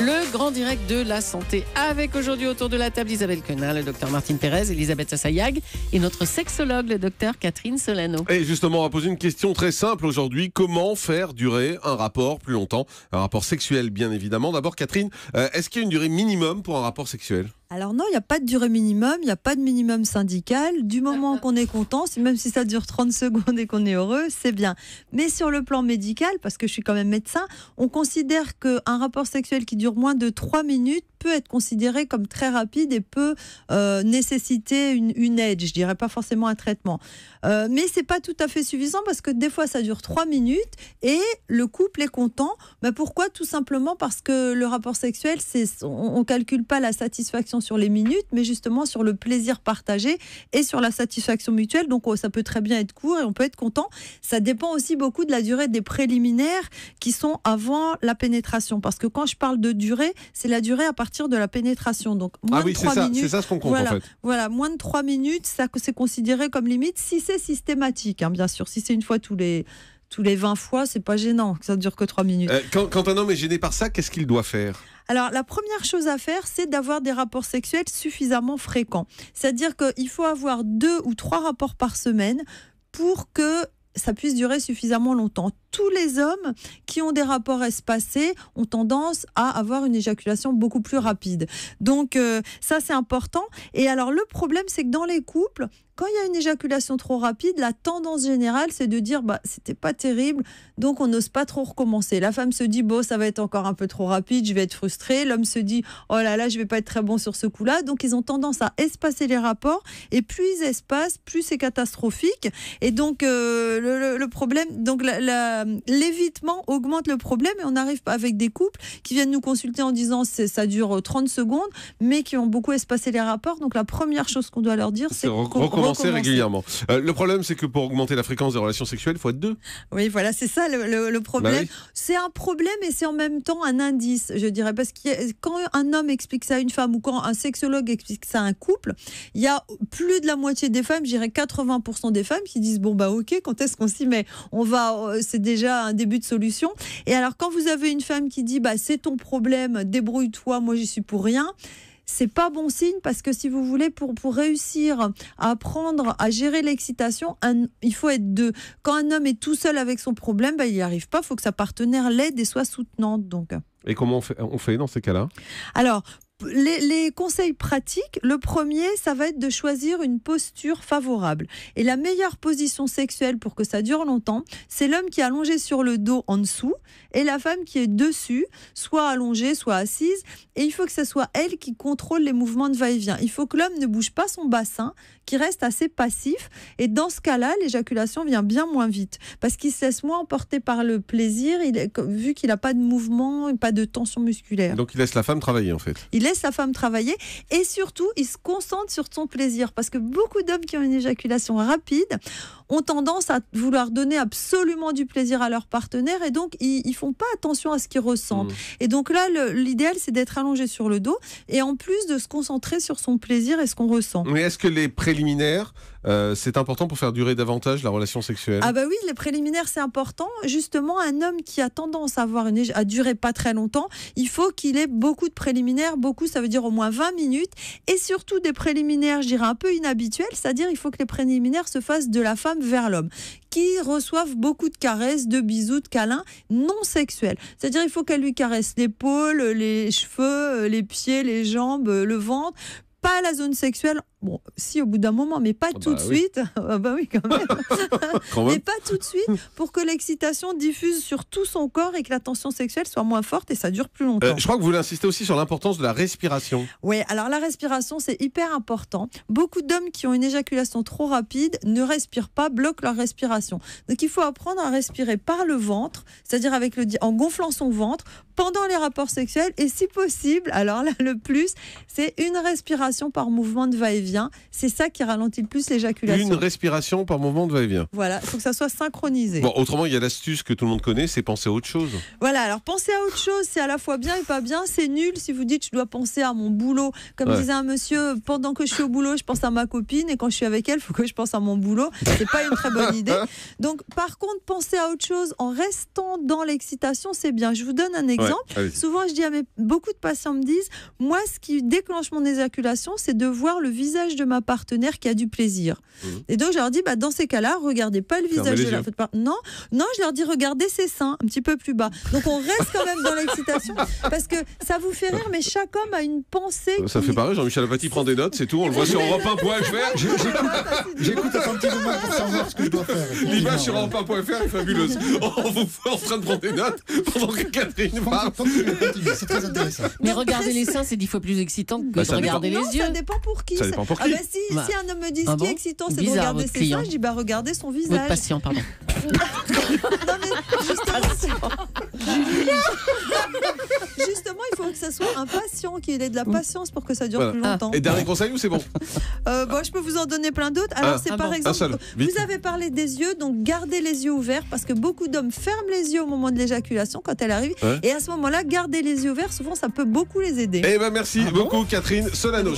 Le grand direct de la santé avec aujourd'hui autour de la table Isabelle Quenin, le docteur Martine Pérez, Elisabeth Sassayag et notre sexologue, le docteur Catherine Solano. Et justement, on va poser une question très simple aujourd'hui. Comment faire durer un rapport plus longtemps Un rapport sexuel, bien évidemment. D'abord, Catherine, euh, est-ce qu'il y a une durée minimum pour un rapport sexuel alors non, il n'y a pas de durée minimum, il n'y a pas de minimum syndical. Du moment qu'on est content, même si ça dure 30 secondes et qu'on est heureux, c'est bien. Mais sur le plan médical, parce que je suis quand même médecin, on considère qu'un rapport sexuel qui dure moins de 3 minutes peut être considéré comme très rapide et peut euh, nécessiter une, aide, je dirais pas forcément un traitement. Euh, mais c'est pas tout à fait suffisant parce que des fois ça dure trois minutes et le couple est content. mais pourquoi Tout simplement parce que le rapport sexuel, c'est on, calcule pas la satisfaction sur les minutes, mais justement sur le plaisir partagé et sur la satisfaction mutuelle. Donc oh, ça peut très bien être court et on peut être content. Ça dépend aussi beaucoup de la durée des préliminaires qui sont avant la pénétration, parce que quand je parle de durée, c'est la durée à partir de la pénétration. Donc, ah moins oui, de minutes. C'est ça ce qu'on compte voilà, moins de trois minutes, ça c'est considéré comme limite si c'est systématique, hein, bien sûr. Si c'est une fois tous les tous les 20 fois, c'est pas gênant, que ça dure que trois minutes. Euh, quand, quand, un homme est gêné par ça, qu'est-ce qu'il doit faire alors, la première chose à faire, c'est d'avoir des rapports sexuels suffisamment fréquents. C'est-à-dire qu'il faut avoir deux ou trois rapports par semaine pour que ça puisse durer suffisamment longtemps tous les hommes qui ont des rapports espacés ont tendance à avoir une éjaculation beaucoup plus rapide. Donc euh, ça c'est important. Et alors le problème c'est que dans les couples, quand il y a une éjaculation trop rapide, la tendance générale c'est de dire bah c'était pas terrible, donc on n'ose pas trop recommencer. La femme se dit bon ça va être encore un peu trop rapide, je vais être frustrée. L'homme se dit oh là là je vais pas être très bon sur ce coup-là, donc ils ont tendance à espacer les rapports et plus ils espacent, plus c'est catastrophique. Et donc euh, le, problème, donc la euh, l'évitement augmente le problème et on arrive avec des couples qui viennent nous consulter en disant ça dure 30 euh, secondes, mais qui ont beaucoup espacé les rapports. Donc la première chose qu'on doit leur dire, c'est recommencer, régulièrement. Euh, le problème, c'est que pour augmenter la fréquence des relations sexuelles, il faut être deux. Oui, voilà, c'est ça le, problème. Bah c'est un problème et c'est en même temps un indice, je dirais, parce que quand un homme explique ça à une femme ou quand un sexologue explique ça à un couple, il y a plus de la moitié des femmes, je dirais 80% des femmes qui disent bon bah ok, quand est-ce qu'on s'y met On va, c'est déjà un début de solution. Et alors, quand vous avez une femme qui dit bah, c'est ton problème, débrouille-toi, moi j'y suis pour rien c'est pas bon signe parce que si vous voulez, pour, pour réussir à apprendre à gérer l'excitation, il faut être deux. Quand un homme est tout seul avec son problème, ben, il n'y arrive pas. Il faut que sa partenaire l'aide et soit soutenante. Donc. Et comment fait, on fait dans ces cas-là Alors, les, conseils pratiques, le premier, ça va être de choisir une posture favorable. Et la meilleure position sexuelle pour que ça dure longtemps, c'est l'homme qui est allongé sur le dos en dessous et la femme qui est dessus, soit allongée, soit assise. Et il faut que ce soit elle qui contrôle les mouvements de va-et-vient. Il faut que l'homme ne bouge pas son bassin, qui reste assez passif. Et dans ce cas-là, l'éjaculation vient bien moins vite parce qu'il se laisse moins emporté par le plaisir, vu qu'il n'a pas de mouvement, pas de tension musculaire. Donc il laisse la femme travailler en fait sa femme travailler et surtout, il se concentre sur son plaisir parce que beaucoup d'hommes qui ont une éjaculation rapide ont tendance à vouloir donner absolument du plaisir à leur partenaire et donc ils, ils font pas attention à ce qu'ils ressentent. Mm. Et donc là, l'idéal c'est d'être allongé sur le dos et en plus de se concentrer sur son plaisir et ce qu'on ressent. Mais est-ce que les préliminaires, euh, c'est important pour faire durer davantage la relation sexuelle Ah bah oui, les préliminaires c'est important. Justement, un homme qui a tendance à avoir une à durer pas très longtemps, il faut qu'il ait beaucoup de préliminaires, beaucoup, ça veut dire au moins 20 minutes et surtout des préliminaires, je dirais un peu inhabituels, c'est-à-dire il faut que les préliminaires se fassent de la femme vers l'homme, qui reçoivent beaucoup de caresses, de bisous, de câlins non sexuels. C'est-à-dire il faut qu'elle lui caresse l'épaule, les cheveux, euh, les pieds, les jambes, euh, le ventre, pas la zone sexuelle. Bon, si au bout d'un moment, mais pas ah bah tout de suite. Ah bah oui, quand même. Mais pas tout de suite pour que l'excitation diffuse sur tout son corps et que la tension sexuelle soit moins forte et ça dure plus longtemps. Euh, je crois que vous insister aussi sur l'importance de la respiration. Oui, alors la respiration, c'est hyper important. Beaucoup d'hommes qui ont une éjaculation trop rapide ne respirent pas, bloquent leur respiration. Donc il faut apprendre à respirer par le ventre, c'est-à-dire avec le en gonflant son ventre pendant les rapports sexuels et si possible, alors là le plus, c'est une respiration par mouvement de va-et-vient. C'est ça qui ralentit le plus l'éjaculation. Une respiration par mouvement de va-et-vient. Voilà, il faut que ça soit synchronisé. Bon, autrement, il y a l'astuce que tout le monde connaît, c'est penser à autre chose. Voilà, alors penser à autre chose, c'est à la fois bien et pas bien. C'est nul si vous dites je dois penser à mon boulot. Comme disait un monsieur, pendant que je suis au boulot, je pense à ma copine et quand je suis avec elle, il faut que je pense à mon boulot. C'est pas une très bonne idée. Donc, par contre, penser à autre chose en restant dans l'excitation, c'est bien. Je vous donne un exemple. Souvent, je dis à mes beaucoup de patients me disent, moi, ce qui déclenche mon éjaculation, c'est de voir le visage de ma partenaire qui a du plaisir. Mhm. Et donc, je leur dis, bah, dans ces cas-là, regardez pas le visage de la partenaire. Non, non, je leur dis, regardez ses seins, un petit peu plus bas. Donc, on reste quand même dans l'excitation, parce que ça vous fait rire, mais chaque homme a une pensée. Ça fait pareil, Jean-Michel Apathy prend des notes, c'est tout, on le voit sur europe1.fr. J'écoute un petit moment pour savoir ce que je dois faire. L'image sur europe1.fr est fabuleuse. On vous voit en train de prendre des notes pendant que Catherine parle. C'est très intéressant. Mais regarder les seins, c'est dix fois plus excitant que de bah, regarder les les ça dépend pour qui. Ça pour ah qui. Bah si, si, bah, un homme me dit ce qui est excitant, c'est de regarder ses seins, je dis bah regardez son visage. Votre patient, pardon. justement, justement, il faut que ça soit un patient, qui ait de la patience pour que ça dure plus longtemps. Ah. Et dernier conseil ou c'est bon euh, bon, Je peux vous en donner plein d'autres. Alors, ah. c'est ah par exemple, vous avez parlé des yeux, donc gardez les yeux ouverts parce que beaucoup d'hommes ferment les yeux au moment de l'éjaculation quand elle arrive. Et à ce moment-là, garder les yeux ouverts, souvent, ça peut beaucoup les aider. Eh ben, merci beaucoup, Catherine Solano.